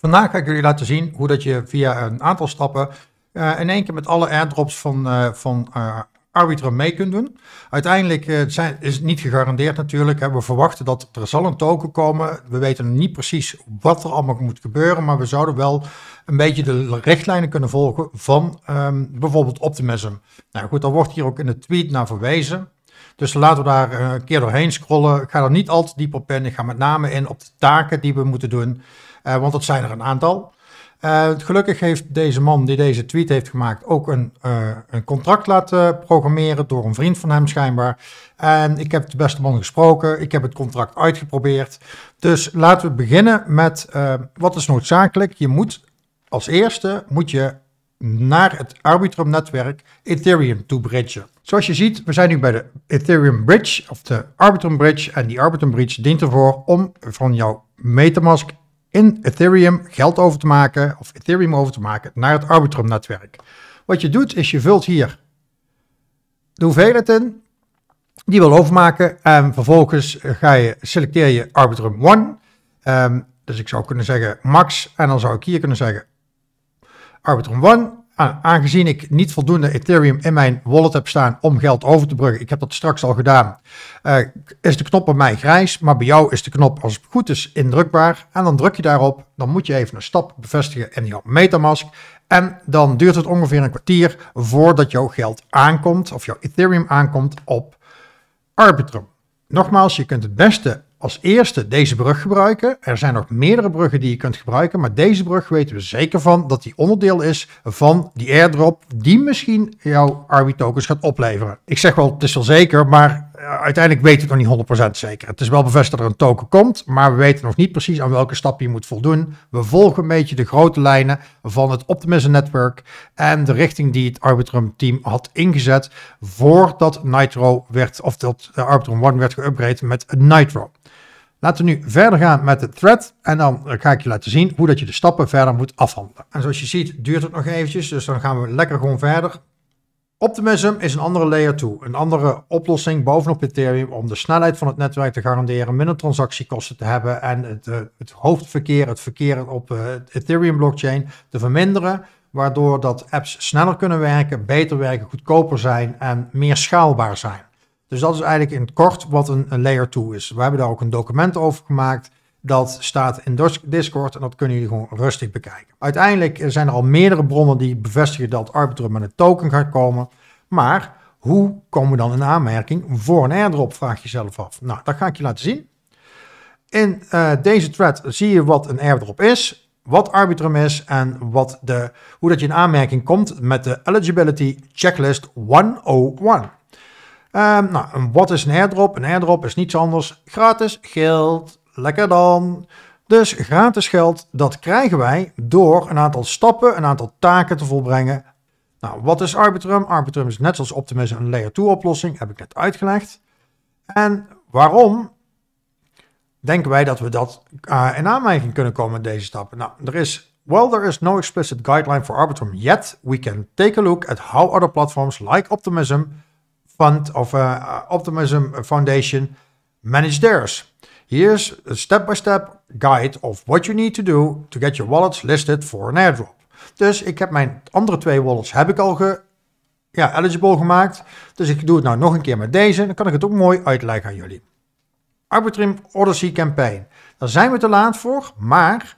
Vandaag ga ik jullie laten zien hoe dat je via een aantal stappen eh, in één keer met alle airdrops van, eh, van uh, Arbitrum mee kunt doen. Uiteindelijk zijn, is het niet gegarandeerd natuurlijk. Hè. We verwachten dat er zal een token komen. We weten niet precies wat er allemaal moet gebeuren, maar we zouden wel een beetje de richtlijnen kunnen volgen van ehm, bijvoorbeeld Optimism. Nou goed, daar wordt hier ook in de tweet naar verwezen. Dus laten we daar een keer doorheen scrollen. Ik ga er niet al te diep op in. Ik ga met name in op de taken die we moeten doen. Eh, want dat zijn er een aantal. Eh, gelukkig heeft deze man die deze tweet heeft gemaakt ook een, eh, een contract laten programmeren door een vriend van hem schijnbaar. En ik heb de beste man gesproken, ik heb het contract uitgeprobeerd. Dus laten we beginnen met wat is noodzakelijk. Je moet als eerste moet je naar het Arbitrum-netwerk Ethereum toe bridgen. Zoals je ziet, we zijn nu bij de Ethereum Bridge, of de Arbitrum Bridge. En die Arbitrum Bridge dient ervoor om van jouw Metamask in Ethereum geld over te maken of Ethereum over te maken naar het Arbitrum-netwerk. Wat je doet is je vult hier de hoeveelheid in die wil overmaken en vervolgens eh, ga je, selecteer je Arbitrum 1. Ehm, dus ik zou kunnen zeggen max en dan zou ik hier kunnen zeggen Arbitrum 1 aangezien ik niet voldoende Ethereum in mijn wallet heb staan om geld over te bruggen, ik heb dat straks al gedaan, eh, is de knop bij mij grijs, maar bij jou is de knop als het goed is indrukbaar. En dan druk je daarop, dan moet je even een stap bevestigen in jouw Metamask. En dan duurt het ongeveer een kwartier voordat jouw geld aankomt, of jouw Ethereum aankomt op Arbitrum. Nogmaals, je kunt het beste als eerste deze brug gebruiken. Er zijn nog meerdere bruggen die je kunt gebruiken, maar deze brug weten we zeker van dat die onderdeel is van die airdrop die misschien jouw Arby tokens gaat opleveren. Ik zeg wel, het is wel zeker, maar eh, uiteindelijk weten we het nog niet 100% zeker. Het is wel bevestigd dat er een token komt, maar we weten nog niet precies aan welke stap je moet voldoen. We volgen een beetje de grote lijnen van het Optimism Network en de richting die het Arbitrum team had ingezet voordat Nitro werd, of dat eh, Arbitrum One werd geüpgraded met Nitro. Laten we nu verder gaan met de thread en dan eh, ga ik je laten zien hoe dat je de stappen verder moet afhandelen. En zoals je ziet duurt het nog eventjes, dus dan gaan we lekker gewoon verder. Optimism is een andere layer toe, een andere oplossing bovenop Ethereum om de snelheid van het netwerk te garanderen, minder transactiekosten te hebben en het, eh, het hoofdverkeer, het verkeer op de eh, Ethereum blockchain te verminderen, waardoor dat apps sneller kunnen werken, beter werken, goedkoper zijn en meer schaalbaar zijn. Dus dat is eigenlijk in het kort wat een, een layer 2 is. We hebben daar ook een document over gemaakt. Dat staat in Discord en dat kunnen jullie gewoon rustig bekijken. Uiteindelijk zijn er al meerdere bronnen die bevestigen dat Arbitrum met een token gaat komen. Maar hoe komen we dan in aanmerking voor een airdrop, vraag je jezelf af. Nou, dat ga ik je laten zien. In eh, deze thread zie je wat een airdrop is, wat Arbitrum is en wat de, hoe dat je in aanmerking komt met de Eligibility Checklist 101. Um, nou, wat is een airdrop? Een airdrop is niets anders. Gratis geld. Lekker dan. Dus gratis geld, dat krijgen wij door een aantal stappen, een aantal taken te volbrengen. Nou, wat is Arbitrum? Arbitrum is net zoals Optimism een layer 2 oplossing, heb ik net uitgelegd. En waarom denken wij dat we dat eh, in aanmerking kunnen komen met deze stappen? Nou, er is, well, there is no explicit guideline for Arbitrum yet. We can take a look at how other platforms like Optimism of uh, Optimism Foundation manage theirs. Here's a step-by-step guide of what you need to do to get your wallets listed for an airdrop. Dus ik heb mijn andere twee wallets heb ik al ge, ja, eligible gemaakt. Dus ik doe het nou nog een keer met deze. Dan kan ik het ook mooi uitleggen aan jullie. Arbitrum Odyssey Campaign. Daar zijn we te laat voor, maar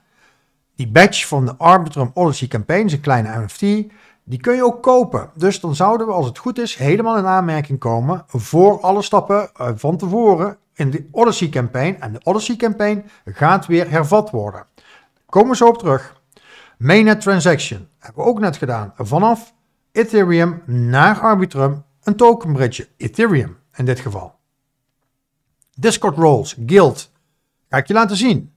die badge van de Arbitrum Odyssey Campaign is een kleine NFT. Die kun je ook kopen. Dus dan zouden we, als het goed is, helemaal in aanmerking komen voor alle stappen eh, van tevoren in de Odyssey campaign. En de Odyssey campaign gaat weer hervat worden. Komen we zo op terug. Mainnet transaction hebben we ook net gedaan. Vanaf Ethereum naar Arbitrum een tokenbridge. Ethereum in dit geval. Discord roles, guild. Ga ik je laten zien.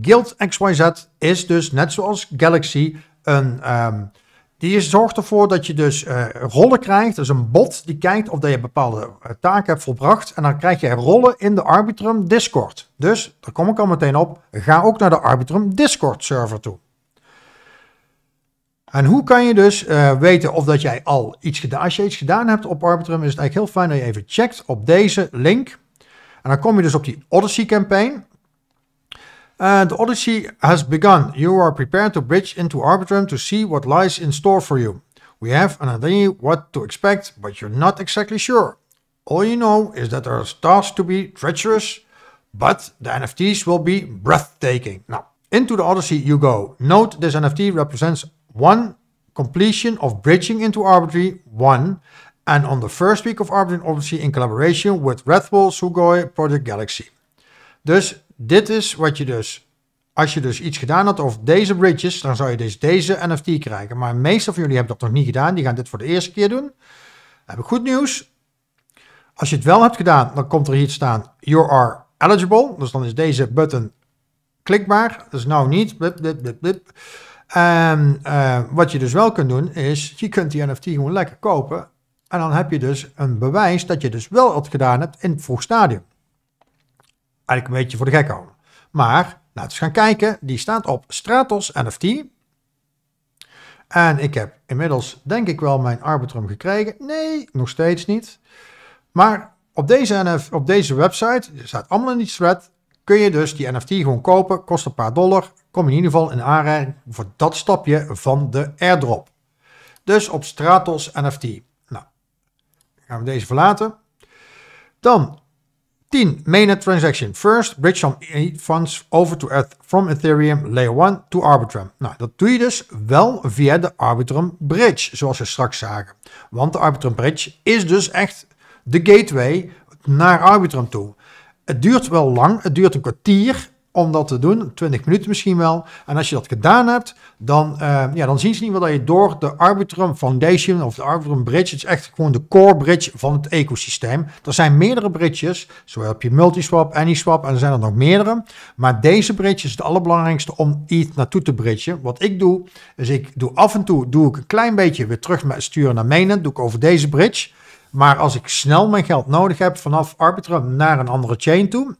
Guild XYZ is dus net zoals Galaxy een ehm, die zorgt ervoor dat je dus eh, rollen krijgt. Dus een bot die kijkt of dat je bepaalde eh, taken hebt volbracht. En dan krijg je rollen in de Arbitrum Discord. Dus, daar kom ik al meteen op, ga ook naar de Arbitrum Discord server toe. En hoe kan je dus eh, weten of dat jij al iets gedaan hebt? Als je iets gedaan hebt op Arbitrum is het eigenlijk heel fijn dat je even checkt op deze link. En dan kom je dus op die Odyssey campaign. And the Odyssey has begun. You are prepared to bridge into Arbitrum to see what lies in store for you. We have an idea what to expect, but you're not exactly sure. All you know is that there are tasks to be treacherous, but the NFTs will be breathtaking. Now, into the Odyssey you go. Note this NFT represents one completion of bridging into Arbitry 1 and on the first week of Arbitrum Odyssey in collaboration with Redwall Sugoi Project Galaxy. Thus, Dit is wat je dus, als je dus iets gedaan had over deze bridges, dan zou je dus deze NFT krijgen. Maar meestal van jullie hebben dat nog niet gedaan. Die gaan dit voor de eerste keer doen. heb ik goed nieuws. Als je het wel hebt gedaan, dan komt er hier staan, you are eligible. Dus dan is deze button klikbaar. Dus nou niet. Blip, blip, blip, en eh, wat je dus wel kunt doen, is je kunt die NFT gewoon lekker kopen. En dan heb je dus een bewijs dat je dus wel wat gedaan hebt in het vroeg stadium eigenlijk een beetje voor de gek houden. Maar laten we gaan kijken. Die staat op Stratos NFT. En ik heb inmiddels denk ik wel mijn Arbitrum gekregen. Nee, nog steeds niet. Maar op deze, NF, op deze website, staat allemaal in die thread, kun je dus die NFT gewoon kopen. Kost een paar dollar. Kom in ieder geval in aanraking voor dat stapje van de airdrop. Dus op Stratos NFT. Nou, gaan we deze verlaten. Dan 10. Mainnet transaction. First, bridge some funds over to Earth from Ethereum layer 1 to Arbitrum. Nou, dat doe je dus wel via de Arbitrum bridge, zoals we straks zagen. Want de Arbitrum bridge is dus echt de gateway naar Arbitrum toe. Het duurt wel lang, het duurt een kwartier, om dat te doen. 20 minuten misschien wel. En als je dat gedaan hebt, dan, uh, ja, dan zien ze niet wel dat je door de Arbitrum Foundation of de Arbitrum Bridge, het is echt gewoon de core bridge van het ecosysteem. Er zijn meerdere bridges. Zo heb je Multiswap, AnySwap en er zijn er nog meerdere. Maar deze bridge is het allerbelangrijkste om iets naartoe te bridgen. Wat ik doe, is ik doe af en toe doe ik een klein beetje weer terug met sturen naar mainnet. Doe ik over deze bridge. Maar als ik snel mijn geld nodig heb vanaf Arbitrum naar een andere chain toe,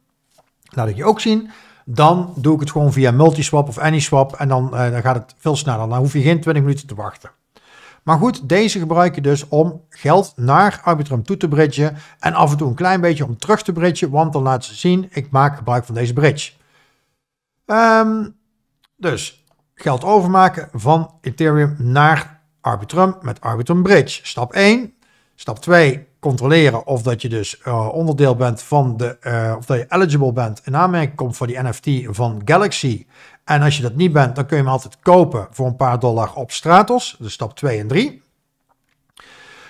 laat ik je ook zien dan doe ik het gewoon via multiswap of AnySwap en dan, eh, dan gaat het veel sneller. Dan hoef je geen 20 minuten te wachten. Maar goed, deze gebruik je dus om geld naar Arbitrum toe te bridgen en af en toe een klein beetje om terug te bridgen, want dan laat ze zien, ik maak gebruik van deze bridge. Ehm, dus geld overmaken van Ethereum naar Arbitrum met Arbitrum Bridge. Stap 1. Stap 2, controleren of dat je dus eh, onderdeel bent van de, eh, of dat je eligible bent in aanmerking komt voor die NFT van Galaxy. En als je dat niet bent, dan kun je hem altijd kopen voor een paar dollar op Stratos, dus stap 2 en 3.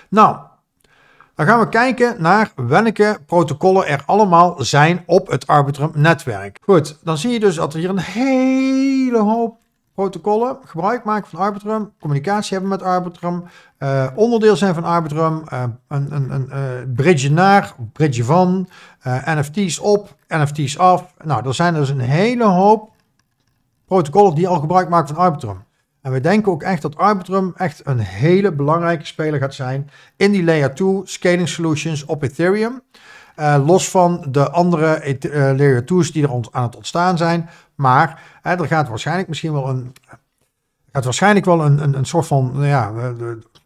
Nou, dan gaan we kijken naar welke protocollen er allemaal zijn op het Arbitrum netwerk. Goed, dan zie je dus dat er hier een hele hoop protocollen, gebruik maken van Arbitrum, communicatie hebben met Arbitrum, uh, onderdeel zijn van Arbitrum, uh, een, een, een eh, bridge naar, bridge van, NFT's op, NFT's af. Nou, er zijn dus een hele hoop protocollen die al gebruik maken van Arbitrum. En we denken ook echt dat Arbitrum echt een hele belangrijke speler gaat zijn in die layer 2 scaling solutions op Ethereum. los van de andere layer 2's die er aan het ontstaan zijn, maar hè, er gaat waarschijnlijk misschien wel een. gaat waarschijnlijk wel een, een, een soort van nou ja, eh,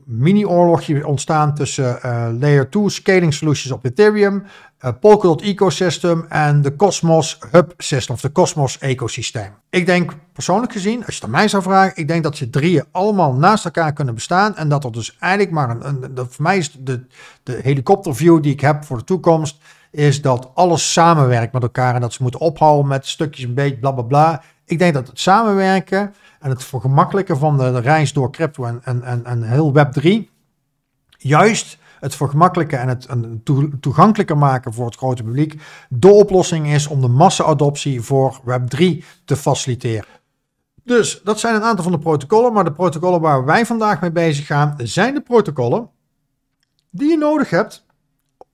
mini-oorlogje ontstaan tussen eh, Layer 2 scaling solutions op Ethereum, uh, Polkadot ecosystem en de Cosmos hub system of de Cosmos ecosysteem. Ik denk persoonlijk gezien, als je het aan mij zou vragen, ik denk dat ze drieën allemaal naast elkaar kunnen bestaan en dat er dus eigenlijk maar een, een dat voor mij is de, de helikopterview die ik heb voor de toekomst is dat alles samenwerkt met elkaar en dat ze moeten ophouden met stukjes een beetje bla bla bla. Ik denk dat het samenwerken en het vergemakkelijken van de, reis door crypto en, en, en, en heel Web3 juist het vergemakkelijken en het toegankelijker maken voor het grote publiek de oplossing is om de massa-adoptie voor Web3 te faciliteren. Dus dat zijn een aantal van de protocollen, maar de protocollen waar wij vandaag mee bezig gaan zijn de protocollen die je nodig hebt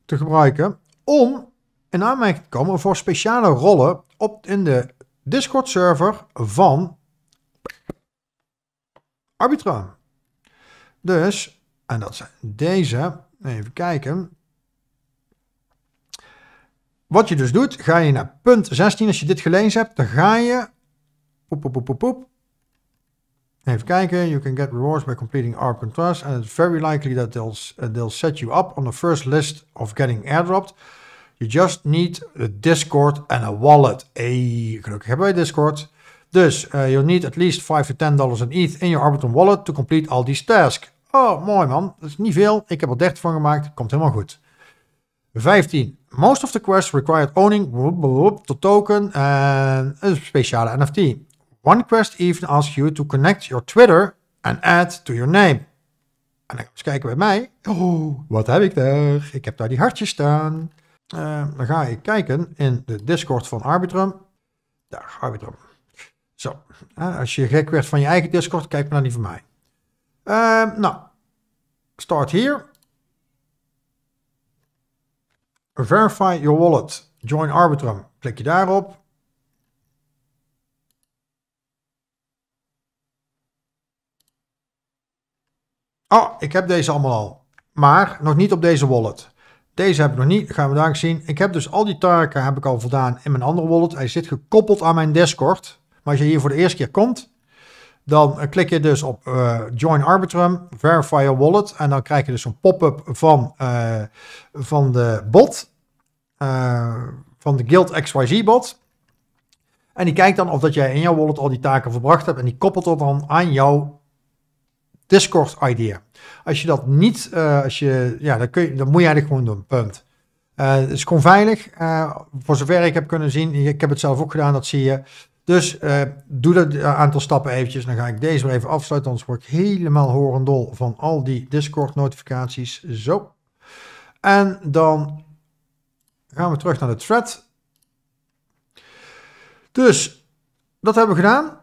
te gebruiken om in aanmerking te komen voor speciale rollen op, in de Discord-server van Arbitrum. Dus, en dat zijn deze. Even kijken. Wat je dus doet, ga je naar punt 16. Als je dit gelezen hebt, dan ga je. Even kijken. You can get rewards by completing ARP contrast. And it's very likely that they'll, they'll set you up on the first list of getting airdropped. You just need a Discord and a wallet. Hey, gelukkig hebben wij Discord. Dus, uh, you'll need at least 5 to 10 dollars in ETH in your Arbitrum wallet to complete all these tasks. Oh, mooi man. Dat is niet veel. Ik heb er 30 van gemaakt. Komt helemaal goed. 15. Most of the quests required owning the token en een speciale NFT. One quest even asks you to connect your Twitter and add to your name. En dan gaan we eens kijken bij mij. Oh, wat heb ik daar? Ik heb daar die hartjes staan. Eh, dan ga ik kijken in de Discord van Arbitrum. Daar, Arbitrum. Zo, eh, als je gek werd van je eigen Discord, kijk maar naar die van mij. Uh, nou, start hier. Verify your wallet. Join Arbitrum. Klik je daarop. Oh, ik heb deze allemaal al. Maar nog niet op deze wallet. Deze heb ik nog niet, dat gaan we daar zien. Ik heb dus al die taken heb ik al voldaan in mijn andere wallet. Hij zit gekoppeld aan mijn Discord. Maar als je hier voor de eerste keer komt, dan eh, klik je dus op eh, Join Arbitrum, Verify your wallet. En dan krijg je dus een pop-up van, eh, van de bot, van de Guild XYZ bot. En die kijkt dan of dat jij in jouw wallet al die taken verbracht hebt. En die koppelt dat dan aan jouw Discord idea. Als je dat niet, eh, als je, ja, dan, kun je, dan moet je eigenlijk gewoon doen, punt. Eh, het is gewoon veilig, eh, voor zover ik heb kunnen zien. Ik heb het zelf ook gedaan, dat zie je. Dus doe dat aantal stappen eventjes. Dan ga ik deze weer even afsluiten, anders word ik helemaal horendol van al die Discord notificaties. Zo. En dan gaan we terug naar de thread. Dus dat hebben we gedaan.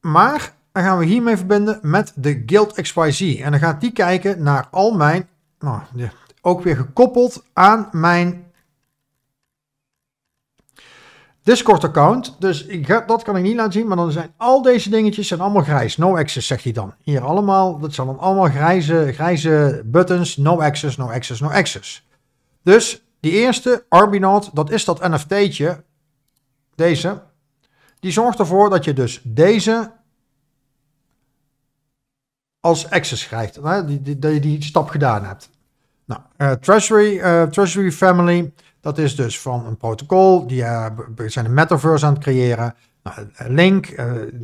Maar dan gaan we hiermee verbinden met de Guild XYZ. En dan gaat die kijken naar al mijn, nou, ook weer gekoppeld aan mijn Discord account. Dus ik dat kan ik niet laten zien, maar dan zijn al deze dingetjes zijn allemaal grijs. No access zegt hij dan. Hier allemaal, dat zijn dan allemaal grijze, grijze buttons. No access, no access, no access. Dus die eerste, Arbinaut, dat is dat NFT'tje. Deze. Die zorgt ervoor dat je dus deze als access schrijft. dat je die stap gedaan hebt. Nou, eh, treasury, eh, treasury Family, dat is dus van een protocol. Die uh, zijn een metaverse aan het creëren. Nou, link,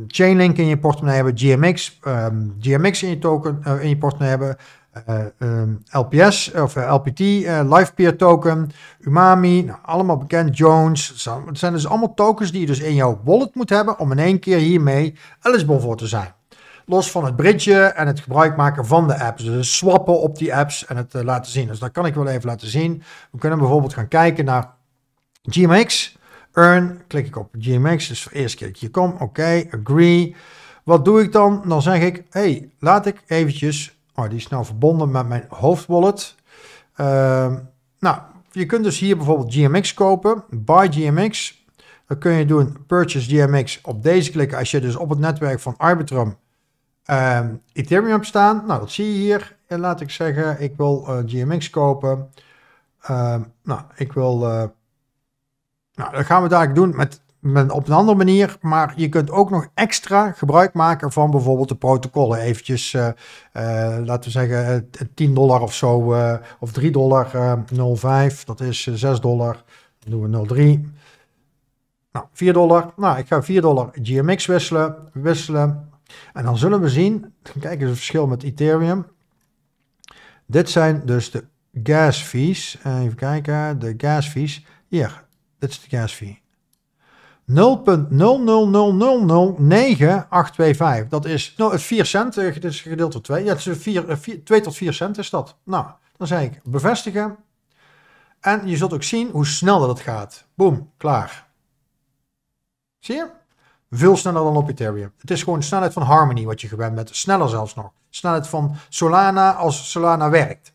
Chainlink in je portemonnee hebben. GMX, ehm, GMX in je token, in je portemonnee hebben. Ehm, LPS of LPT, Live Peer Token, Umami, nou, allemaal bekend, Jones. Het zijn dus allemaal tokens die je dus in jouw wallet moet hebben om in één keer hiermee eligible voor te zijn. Los van het bridge en het gebruik maken van de apps. Dus swappen op die apps en het eh, laten zien. Dus dat kan ik wel even laten zien. We kunnen bijvoorbeeld gaan kijken naar GMX. Earn, klik ik op GMX. Dus voor eerste keer kom. Oké, agree. Wat doe ik dan? Dan zeg ik, hey, laat ik eventjes... Oh, die is nou verbonden met mijn hoofdwallet. Ehm, nou, je kunt dus hier bijvoorbeeld GMX kopen. Buy GMX. Dan kun je doen purchase GMX op deze klikken als je dus op het netwerk van Arbitrum Ehm, Ethereum staan. Nou, dat zie je hier. En laat ik zeggen, ik wil uh, eh, GMX kopen. Ehm, nou, ik wil... Uh, nou, dat gaan we dadelijk doen met, met, op een andere manier. Maar je kunt ook nog extra gebruik maken van bijvoorbeeld de protocollen. Even uh, eh, laten we zeggen, 10 dollar of zo. of 3 dollar, 0,5. Dat is 6 dollar. Dan doen we 0,3. Nou, 4 dollar. Nou, ik ga 4 dollar GMX wisselen. Wisselen. En dan zullen we zien, kijk eens het verschil met Ethereum. Dit zijn dus de gas fees. Eh, even kijken, de gas fees. Hier, dit is de gas fee. 0.0009825. Dat is, nou, het 4 cent, eh, Het is gedeeld door 2. Ja, het is 4, 2 eh, tot 4 cent is dat. Nou, dan zeg ik bevestigen. En je zult ook zien hoe snel dat gaat. Boom, klaar. Zie je? Veel sneller dan op Ethereum. Het is gewoon de snelheid van Harmony wat je gewend bent. Sneller zelfs nog. Snelheid van Solana als Solana werkt.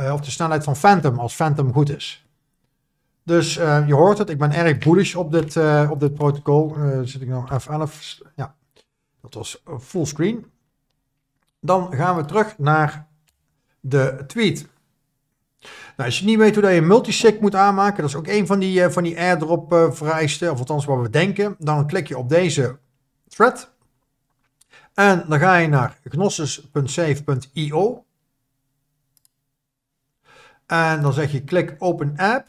Uh, of de snelheid van Phantom als Phantom goed is. Dus eh, je hoort het, ik ben erg bullish op dit, eh, op dit protocol. zit ik nou F11? Ja, dat was fullscreen. Dan gaan we terug naar de tweet. Nou, als je niet weet hoe dat je multisig moet aanmaken, dat is ook een van die, uh, van die airdrop uh, vereisten, of althans wat we denken, dan klik je op deze thread. En dan ga je naar gnosis.save.io. En dan zeg je klik open app.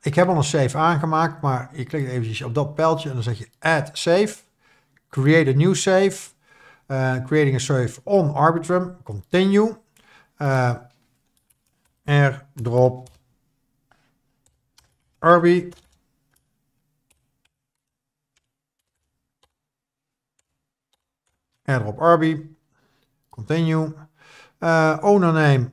Ik heb al een save aangemaakt, maar je klikt eventjes op dat pijltje en dan zeg je add save. Create a new save. Eh, creating a save on Arbitrum. Continue. Uh, airdrop Arby. Airdrop Arby. Continue. Uh, owner name.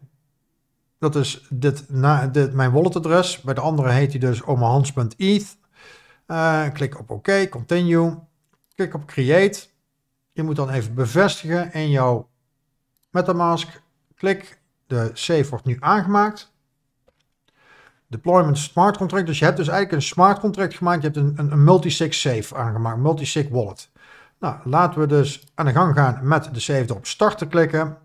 Dat is dit, na, dit, mijn walletadres. Bij de andere heet hij dus omahans.eth. Uh, eh, klik op OK. Continue. Klik op Create. Je moet dan even bevestigen in jouw MetaMask. Klik de save wordt nu aangemaakt. Deployment smart contract. Dus je hebt dus eigenlijk een smart contract gemaakt. Je hebt een, een, een multisig save aangemaakt. Multisig wallet. Nou, laten we dus aan de gang gaan met de save erop starten klikken.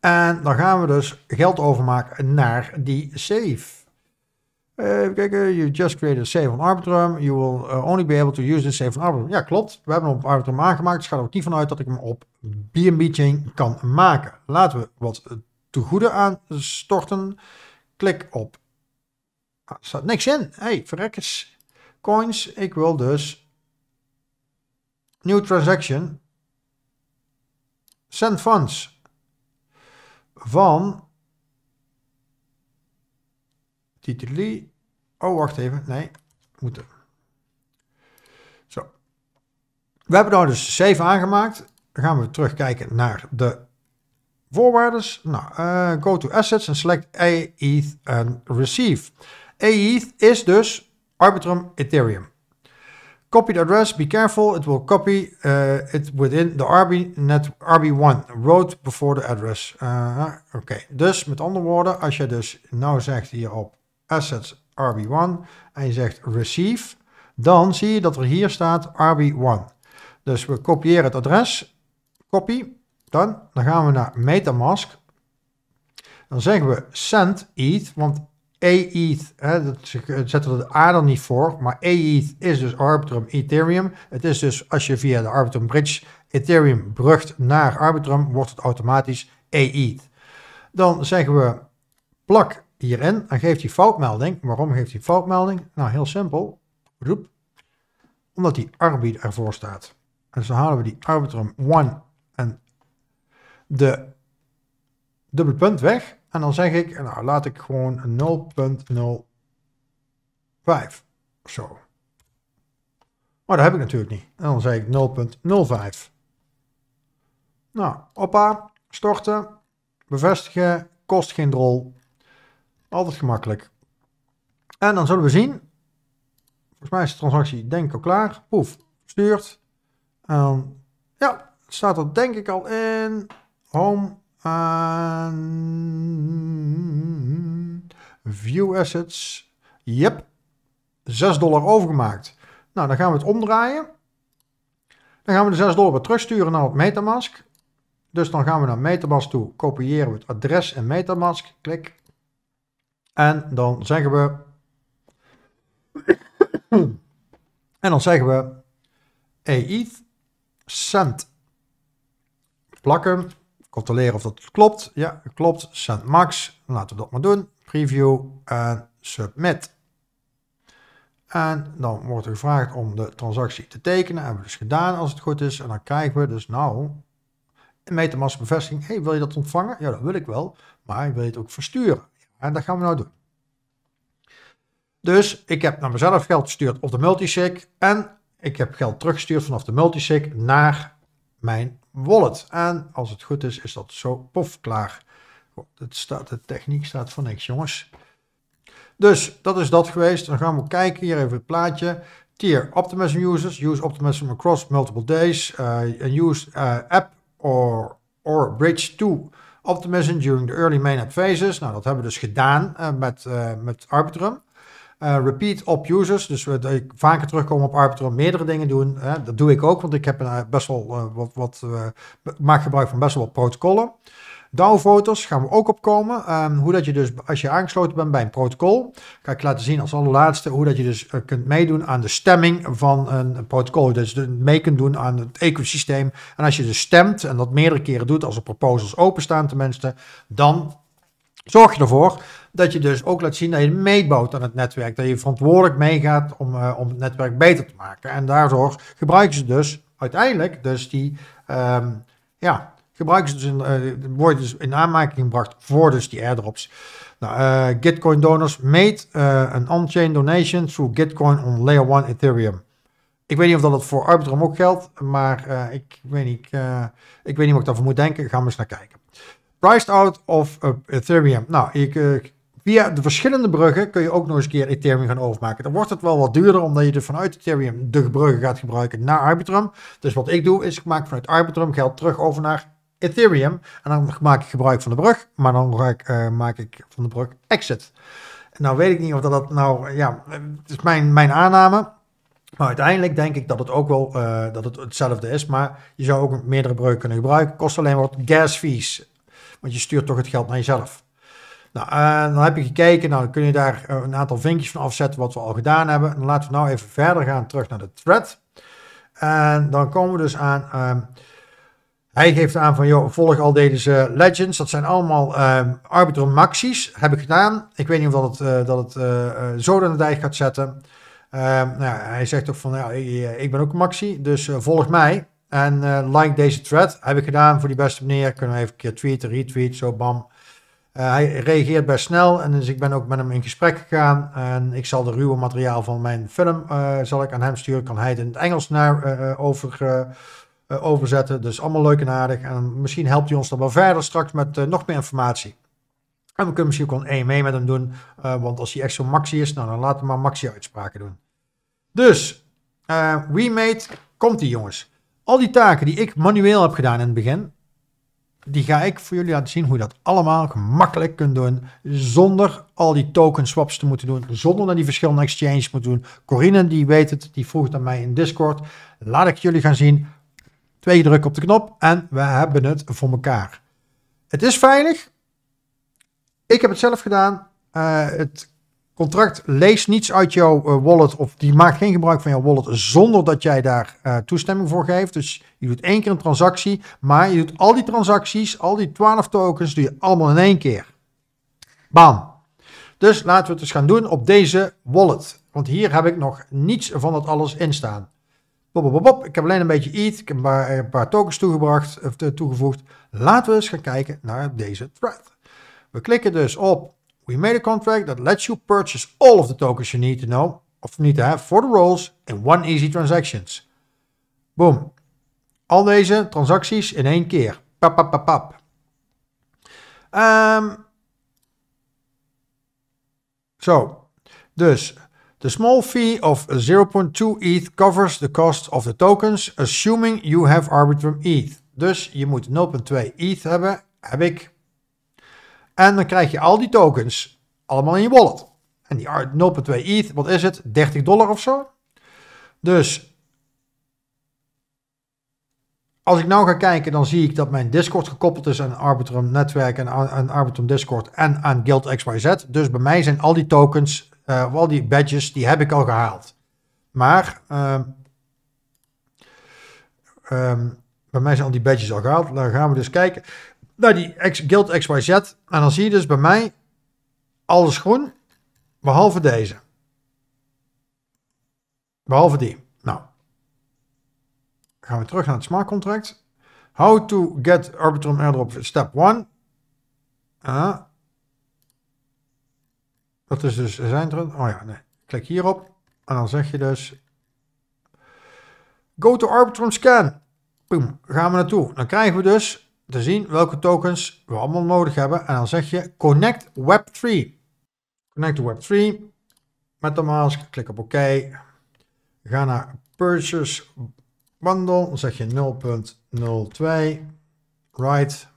En dan gaan we dus geld overmaken naar die save. Eh, even kijken, you just created a save on Arbitrum. You will eh, only be able to use the save on Arbitrum. Ja, klopt. We hebben hem op Arbitrum aangemaakt. Dus ga er ook niet vanuit dat ik hem op BNB Chain kan maken. Laten we wat te goede aan storten. Klik op. Ah, er staat niks in. hey, verrekkers. Coins. Ik wil dus. New transaction. Send funds. Van. Tituli. Oh, wacht even. Nee, moeten. Zo. We hebben nou dus save aangemaakt. Dan gaan we terugkijken naar de Voorwaardes, nou, eh, go to assets en select AETH and receive. AETH is dus Arbitrum Ethereum. Copy the address, be careful, it will copy eh, it within the RB net RB1, road before the address. Eh, oké, dus met andere woorden, als je dus nou zegt hier op assets RB1 en je zegt receive, dan zie je dat er hier staat RB1. Dus we kopiëren het adres, copy, dan, dan gaan we naar Metamask. Dan zeggen we send ETH, want ETH, hè, dat zetten we de A dan niet voor, maar ETH is dus Arbitrum Ethereum. Het is dus als je via de Arbitrum Bridge Ethereum brugt naar Arbitrum, wordt het automatisch ETH. Dan zeggen we plak hierin, dan geeft hij foutmelding. Waarom geeft hij foutmelding? Nou, heel simpel. Roep. Omdat die Arbit ervoor staat. Dus dan halen we die Arbitrum 1 en de dubbele punt weg. En dan zeg ik, nou laat ik gewoon 0.05. Zo. Maar dat heb ik natuurlijk niet. En dan zeg ik 0.05. Nou, oppa, storten, bevestigen, kost geen drol. Altijd gemakkelijk. En dan zullen we zien. Volgens mij is de transactie denk ik al klaar. Poef, stuurt. En ja, staat er denk ik al in. Home and View Assets. Yep, 6 dollar overgemaakt. Nou, dan gaan we het omdraaien. Dan gaan we de 6 dollar weer terugsturen naar het Metamask. Dus dan gaan we naar Metamask toe, kopiëren we het adres in Metamask, klik. En dan zeggen we... en dan zeggen we... ETH, cent. Plakken controleren of dat klopt. Ja, klopt. Send max. Laten we dat maar doen. Preview en submit. En dan wordt er gevraagd om de transactie te tekenen. Dat hebben we dus gedaan als het goed is. En dan krijgen we dus nou een metamask bevestiging. hey, wil je dat ontvangen? Ja, dat wil ik wel. Maar ik wil je het ook versturen. En dat gaan we nou doen. Dus ik heb naar mezelf geld gestuurd op de multisig. En ik heb geld teruggestuurd vanaf de multisig naar mijn wallet. En als het goed is, is dat zo pof klaar. Het staat, de techniek staat voor niks, jongens. Dus dat is dat geweest. Dan gaan we kijken. Hier even het plaatje. Tier Optimism users. Use Optimism across multiple days. Uh, use eh, app or, or bridge to Optimism during the early main app phases. Nou, dat hebben we dus gedaan eh, met, met Arbitrum. Eh, repeat op users, dus we, ik vaker terugkomen op Arbitrum, meerdere dingen doen. Hè? Dat doe ik ook, want ik heb een, eh, best wel eh, wat, wat maak gebruik van best wel wat protocollen. DAO-voters gaan we ook opkomen. Ehm, hoe dat je dus, als je aangesloten bent bij een protocol, ga ik laten zien als allerlaatste hoe dat je dus kunt meedoen aan de stemming van een, protocol. Dus de, mee kunt doen aan het ecosysteem. En als je dus stemt en dat meerdere keren doet, als er proposals openstaan tenminste, dan zorg je ervoor dat je dus ook laat zien dat je meebouwt aan het netwerk. Dat je verantwoordelijk meegaat om, eh, om het netwerk beter te maken. En daardoor gebruiken ze dus uiteindelijk dus die, ehm, ja, gebruiken ze dus in, uh, dus in aanmerking gebracht voor dus die airdrops. Nou, eh, Gitcoin donors made een on-chain donation through Gitcoin on layer 1 Ethereum. Ik weet niet of dat voor Arbitrum ook geldt, maar ik, weet niet, ik weet niet wat ik daarvoor moet denken. Gaan we eens naar kijken. Priced out of eh, Ethereum. Nou, ik, eh, via de verschillende bruggen kun je ook nog eens een keer Ethereum gaan overmaken. Dan wordt het wel wat duurder omdat je er vanuit Ethereum de bruggen gaat gebruiken naar Arbitrum. Dus wat ik doe is ik maak vanuit Arbitrum geld terug over naar Ethereum. En dan maak ik gebruik van de brug, maar dan ik, eh, maak ik van de brug exit. Nou weet ik niet of dat, dat nou, ja, het is mijn, mijn aanname. Maar uiteindelijk denk ik dat het ook wel dat het hetzelfde is. Maar je zou ook meerdere bruggen kunnen gebruiken. Kost alleen wat gas fees. Want je stuurt toch het geld naar jezelf. Nou, dan heb je gekeken, nou dan kun je daar eh, een aantal vinkjes van afzetten wat we al gedaan hebben. En laten we nou even verder gaan terug naar de thread. En dan komen we dus aan, ehm, hij geeft aan van, joh, volg al deze eh, legends. Dat zijn allemaal um, ehm, arbitrum maxis, heb ik gedaan. Ik weet niet of dat het, uh, dat het uh, zo aan de dijk gaat zetten. Um, nou, hij zegt ook van, ja, ik ben ook maxi, dus volg mij. En eh, like deze thread heb ik gedaan voor die beste meneer. Kunnen we even een keer tweeten, retweet, zo bam. Eh, hij reageert best snel en dus ik ben ook met hem in gesprek gegaan. En ik zal de ruwe materiaal van mijn film eh, zal ik aan hem sturen. Kan hij het in het Engels naar, over, overzetten. Dus allemaal leuk en aardig. En misschien helpt hij ons dan wel verder straks met nog meer informatie. En we kunnen misschien ook een mee met hem doen. want als hij echt zo maxi is, nou, dan laten we maar maxi uitspraken doen. Dus, we made, komt die jongens. Al die taken die ik manueel heb gedaan in het begin, die ga ik voor jullie laten zien hoe je dat allemaal gemakkelijk kunt doen. Zonder al die token swaps te moeten doen. Zonder naar die verschillende exchanges moeten doen. Corinne die weet het, die vroeg het aan mij in Discord. Laat ik jullie gaan zien. Twee drukken op de knop en we hebben het voor elkaar. Het is veilig. Ik heb het zelf gedaan. Eh, het Contract leest niets uit jouw eh, wallet of die maakt geen gebruik van jouw wallet zonder dat jij daar eh, toestemming voor geeft. Dus je doet één keer een transactie, maar je doet al die transacties, al die 12 tokens, doe je allemaal in één keer. Bam. Dus laten we het eens gaan doen op deze wallet. Want hier heb ik nog niets van dat alles in staan. Bop, bop, bop. Ik heb alleen een beetje iets, ik heb een paar, eh, een paar tokens toegebracht, toegevoegd. Laten we eens gaan kijken naar deze thread. We klikken dus op we made a contract that lets you purchase all of the tokens you need to know of need to have for the roles in one easy transactions. Boom. Al deze transacties in één keer. Pap, pap, pap, pap. Um, zo. Dus. The small fee of 0.2 ETH covers the cost of the tokens, assuming you have Arbitrum ETH. Dus je moet 0.2 ETH hebben. Heb ik en dan krijg je al die tokens allemaal in je wallet. En die 0.2 ETH, wat is het? 30 dollar of zo. Dus als ik nou ga kijken, dan zie ik dat mijn Discord gekoppeld is aan Arbitrum netwerk en aan Arbitrum Discord en aan Guild XYZ. Dus bij mij zijn al die tokens, eh, al die badges, die heb ik al gehaald. Maar ehm, ehm, bij mij zijn al die badges al gehaald. Dan gaan we dus kijken naar die Guild XYZ. En dan zie je dus bij mij alles groen, behalve deze. Behalve die. Nou, gaan we terug naar het smart contract. How to get Arbitrum airdrop step 1. Uh, dat is dus zijn er. Oh ja, nee. Klik hierop. En dan zeg je dus. Go to Arbitrum scan. Boom. Gaan we naartoe. Dan krijgen we dus te zien welke tokens we allemaal nodig hebben. En dan zeg je Connect Web3. Connect Web3. met Metamask, klik op OK. Ga naar Purchase Bundle. Dan zeg je 0.02. Right.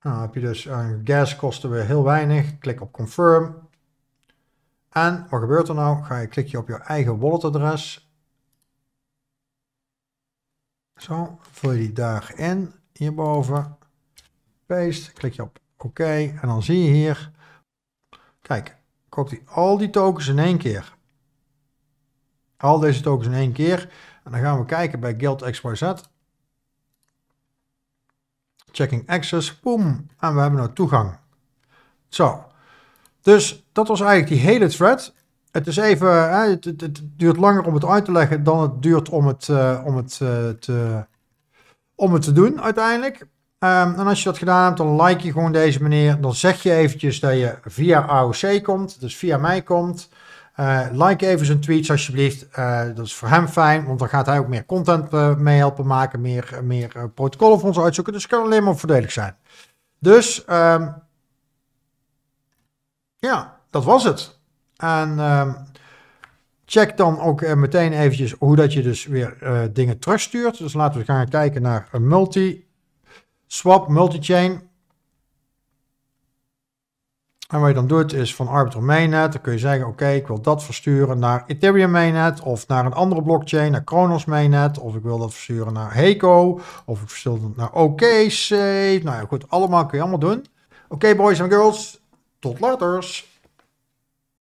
Nou heb je dus gas kosten weer heel weinig. Klik op Confirm. En wat gebeurt er nou? Ga je klik je op je eigen walletadres zo, vul je die dag in, hierboven. Paste, klik je op oké. en dan zie je hier, kijk, koopt hij al die tokens in één keer. Al deze tokens in één keer. En dan gaan we kijken bij Guild XYZ. Checking access, boom. En we hebben nou toegang. Zo. Dus dat was eigenlijk die hele thread. Het is even, hè, het, het, duurt langer om het uit te leggen dan het duurt om het, eh, om het, eh, te, om het te doen uiteindelijk. Ehm, en als je dat gedaan hebt, dan like je gewoon deze meneer. Dan zeg je eventjes dat je via AOC komt, dus via mij komt. Eh, like even zijn tweets alsjeblieft. dat is voor hem fijn, want dan gaat hij ook meer content uh, mee helpen maken. Meer, meer protocollen voor ons uitzoeken. Dus het kan alleen maar voordelig zijn. Dus, ehm, ja, dat was het. En ehm, check dan ook eh, meteen eventjes hoe dat je dus weer eh, dingen terugstuurt. Dus laten we gaan kijken naar een multi-swap, multi-chain. En wat je dan doet is van Arbitrum Mainnet, dan kun je zeggen, oké, ik wil dat versturen naar Ethereum Mainnet of naar een andere blockchain, naar Kronos Mainnet, of ik wil dat versturen naar Heco, of ik verstuur het naar OKSafe. Nou ja, goed, allemaal kun je allemaal doen. Oké, boys en girls, tot later.